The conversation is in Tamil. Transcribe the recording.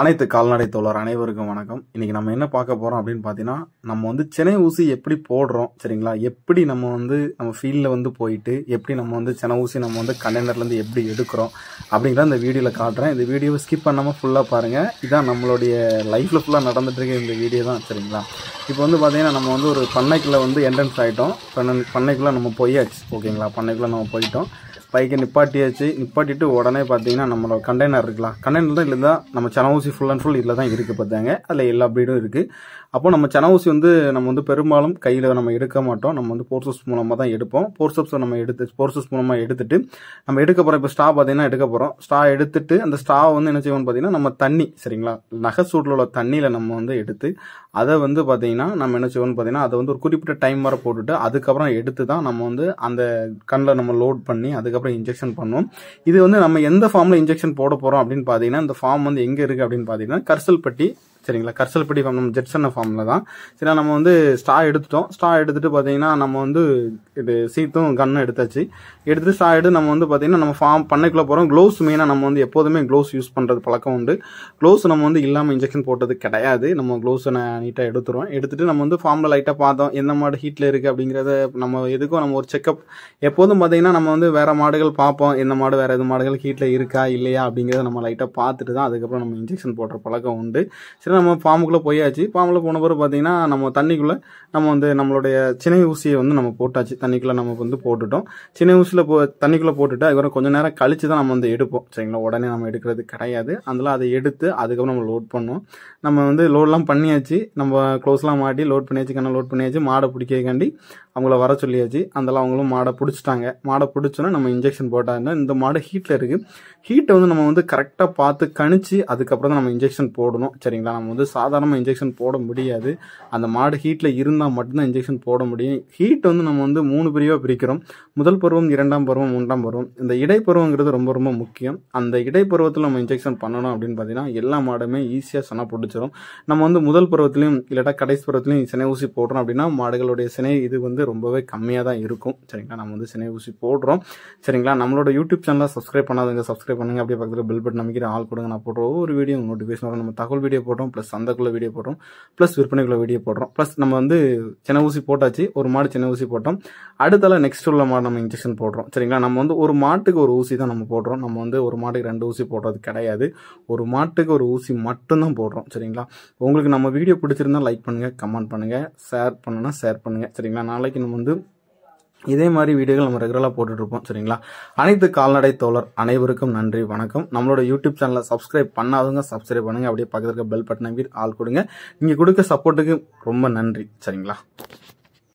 அனைத்து கால்நடை தோழர் அனைவருக்கும் வணக்கம் இன்னைக்கு நம்ம என்ன பார்க்க போறோம் அப்படின்னு பார்த்தீங்கன்னா நம்ம வந்து செனை ஊசி எப்படி போடுறோம் சரிங்களா எப்படி நம்ம வந்து நம்ம ஃபீல்டில் வந்து போயிட்டு எப்படி நம்ம வந்து செனை ஊசி நம்ம வந்து கண்டெய்னர்லேருந்து எப்படி எடுக்கிறோம் அப்படிங்கிற இந்த வீடியோவில் காட்டுறேன் இந்த வீடியோவை ஸ்கிப் பண்ணாமல் ஃபுல்லாக பாருங்கள் இதான் நம்மளுடைய லைஃப்பில் ஃபுல்லாக நடந்துட்டு இருக்க இந்த வீடியோ தான் சரிங்களா இப்போ வந்து பார்த்திங்கன்னா நம்ம வந்து ஒரு பண்ணைக்குள்ளே வந்து என்ட்ரன்ஸ் ஆகிட்டோம் பண்ண பண்ணைக்குள்ளே நம்ம போயாச்சு ஓகேங்களா பண்ணைக்குள்ளே நம்ம போயிட்டோம் பைக்கை நிப்பாட்டியாச்சு நிப்பாட்டிட்டு உடனே பார்த்தீங்கன்னா நம்மளோட கண்டெய்னர் இருக்கலாம் கண்டெய்னர் தான் இல்லை தான் நம்ம ஊசி ஃபுல் அண்ட் ஃபுல் இதில் தான் இருக்குது பார்த்தாங்க அதில் எல்லா ப்ரீடும் இருக்குது அப்போ நம்ம ஊசி வந்து நம்ம வந்து பெரும்பாலும் கையில் நம்ம எடுக்க மாட்டோம் நம்ம வந்து போர்சஸ் மூலமாக தான் எடுப்போம் போர்சப்ஸை நம்ம எடுத்து போர்சஸ் மூலமாக எடுத்துட்டு நம்ம எடுக்க போகிறோம் இப்போ ஸ்டா பார்த்தீங்கன்னா எடுக்க போகிறோம் ஸ்டா எடுத்துட்டு அந்த ஸ்டாவை வந்து என்ன செய்வோம்னு பார்த்தீங்கன்னா நம்ம தண்ணி சரிங்களா நகை சூட்டில் உள்ள தண்ணியில் நம்ம வந்து எடுத்து அதை வந்து பார்த்தீங்கன்னா பார்த்தீங்கன்னா நம்ம என்ன செய்வோம்னு பார்த்தீங்கன்னா அதை வந்து ஒரு குறிப்பிட்ட டைம் வர போட்டுட்டு அதுக்கப்புறம் எடுத்து தான் நம்ம வந்து அந்த கண்ணில் நம்ம லோட் பண்ணி அதுக்கப்புறம் இன்ஜெக்ஷன் பண்ணுவோம் இது வந்து நம்ம எந்த ஃபார்மில் இன்ஜெக்ஷன் போட போகிறோம் அப்படின்னு பார்த்தீங்கன்னா இந்த ஃபார்ம் வந்து எங்கே இருக்குது அப்படின்னு பார்த்தீங்கன்னா கரிசல்பட்டி சரிங்களா கர்சல் படி ஃபார்ம் நம்ம ஜெட்சன் ஃபார்மில் தான் சரி நம்ம வந்து ஸ்டா எடுத்துட்டோம் ஸ்டா எடுத்துட்டு பார்த்தீங்கன்னா நம்ம வந்து இது சீத்தும் கன்னும் எடுத்தாச்சு எடுத்துட்டு ஸ்டா எடுத்து நம்ம வந்து பார்த்தீங்கன்னா நம்ம ஃபார்ம் பண்ணைக்குள்ளே போகிறோம் க்ளோஸ் மெயினாக நம்ம வந்து எப்போதுமே க்ளோஸ் யூஸ் பண்ணுறது பழக்கம் உண்டு க்ளோஸ் நம்ம வந்து இல்லாமல் இன்ஜெக்ஷன் போட்டது கிடையாது நம்ம க்ளோவ்ஸை நீட்டாக எடுத்துருவோம் எடுத்துட்டு நம்ம வந்து ஃபார்மில் லைட்டாக பார்த்தோம் எந்த மாடு ஹீட்டில் இருக்குது அப்படிங்கிறத நம்ம எதுக்கும் நம்ம ஒரு செக்அப் எப்போதும் பார்த்தீங்கன்னா நம்ம வந்து வேறு மாடுகள் பார்ப்போம் எந்த மாடு வேறு எது மாடுகள் ஹீட்டில் இருக்கா இல்லையா அப்படிங்கிறத நம்ம லைட்டாக பார்த்துட்டு தான் அதுக்கப்புறம் நம்ம இன்ஜெக்ஷன் போடுற பழக்கம் உண்டு சரி சொல்லிட்டு நம்ம ஃபார்முக்குள்ளே போயாச்சு பாம்புல போன பிறகு பார்த்தீங்கன்னா நம்ம தண்ணிக்குள்ளே நம்ம வந்து நம்மளுடைய சினை ஊசியை வந்து நம்ம போட்டாச்சு தண்ணிக்குள்ளே நம்ம வந்து போட்டுட்டோம் சினை ஊசியில் போ தண்ணிக்குள்ளே போட்டுட்டு அதுக்கப்புறம் கொஞ்சம் நேரம் கழித்து தான் நம்ம வந்து எடுப்போம் சரிங்களா உடனே நம்ம எடுக்கிறது கிடையாது அதில் அதை எடுத்து அதுக்கப்புறம் நம்ம லோட் பண்ணுவோம் நம்ம வந்து லோட்லாம் பண்ணியாச்சு நம்ம க்ளோஸ்லாம் மாட்டி லோட் பண்ணியாச்சு கண்ணை லோட் பண்ணியாச்சு மாடை பிடிக்கிறக்காண்டி அவங்கள வர சொல்லியாச்சு அதெல்லாம் அவங்களும் மாடை பிடிச்சிட்டாங்க மாடை பிடிச்சோன்னா நம்ம இன்ஜெக்ஷன் போட்டாங்க இந்த மாடு ஹீட்டில் இருக்குது ஹீட்டை வந்து நம்ம வந்து கரெக்டாக பார்த்து கணிச்சு அதுக்கப்புறம் தான் நம்ம இன்ஜெக்ஷன் போடணும் சரிங்களா நம்ம வந்து சாதாரணமாக இன்ஜெக்ஷன் போட முடியாது அந்த மாடு ஹீட்டில் இருந்தால் மட்டும்தான் இன்ஜெக்ஷன் போட முடியும் ஹீட் வந்து நம்ம வந்து மூணு பிரிவாக பிரிக்கிறோம் முதல் பருவம் இரண்டாம் பருவம் மூன்றாம் பருவம் இந்த இடைப்பருவங்கிறது ரொம்ப ரொம்ப முக்கியம் அந்த இடைப்பருவத்தில் நம்ம இன்ஜெக்ஷன் பண்ணணும் அப்படின்னு பார்த்தீங்கன்னா எல்லா மாடுமே ஈஸியாக சனை பிடிச்சிரும் நம்ம வந்து முதல் பருவத்திலையும் இல்லாட்டா கடைசி பருவத்திலையும் சினை ஊசி போடுறோம் அப்படின்னா மாடுகளுடைய சினை இது வந்து ரொம்பவே கம்மியாக தான் இருக்கும் சரிங்களா நம்ம வந்து சினை ஊசி போடுறோம் சரிங்களா நம்மளோட யூடியூப் சேனலை சப்ஸ்கிரைப் பண்ணாதவங்க சப்ஸ்கிரைப் பண்ணுங்கள் அப்படியே பக்கத்தில் பில் பட்டன் அமைக்கிற ஆள் கொடுங்க நான் போடுற ஒவ்வொரு வீடியோ நோட்டிஃபிகேஷன் வரும் நம்ம தகவல் வீடியோ போட்டோம் ப்ளஸ் சந்தைக்குள்ளே வீடியோ போடுறோம் ப்ளஸ் விற்பனைக்குள்ளே வீடியோ போடுறோம் ப்ளஸ் நம்ம வந்து சின்ன ஊசி போட்டாச்சு ஒரு மாடு சின்ன ஊசி போட்டோம் அடுத்தால நெக்ஸ்ட் உள்ள மாடு நம்ம இன்ஜெக்ஷன் போடுறோம் சரிங்களா நம்ம வந்து ஒரு மாட்டுக்கு ஒரு ஊசி தான் நம்ம போடுறோம் நம்ம வந்து ஒரு மாட்டுக்கு ரெண்டு ஊசி போடுறது கிடையாது ஒரு மாட்டுக்கு ஒரு ஊசி மட்டும்தான் போடுறோம் சரிங்களா உங்களுக்கு நம்ம வீடியோ பிடிச்சிருந்தா லைக் பண்ணுங்கள் கமெண்ட் பண்ணுங்கள் ஷேர் பண்ணுன்னா ஷேர் பண்ணுங்கள் சரிங்களா நாளைக்கு நம்ம வந்து இதே மாதிரி வீடியோகள் நம்ம ரெகுலராக போட்டுட்ருப்போம் சரிங்களா அனைத்து கால்நடை தோழர் அனைவருக்கும் நன்றி வணக்கம் நம்மளோட யூடியூப் சேனலை சப்ஸ்கிரைப் பண்ணாதவங்க சப்ஸ்கிரைப் பண்ணுங்கள் அப்படியே பக்கத்துக்கு இருக்க பெல் பட்டனை ஆள் கொடுங்க நீங்கள் கொடுக்க சப்போர்ட்டுக்கு ரொம்ப நன்றி சரிங்களா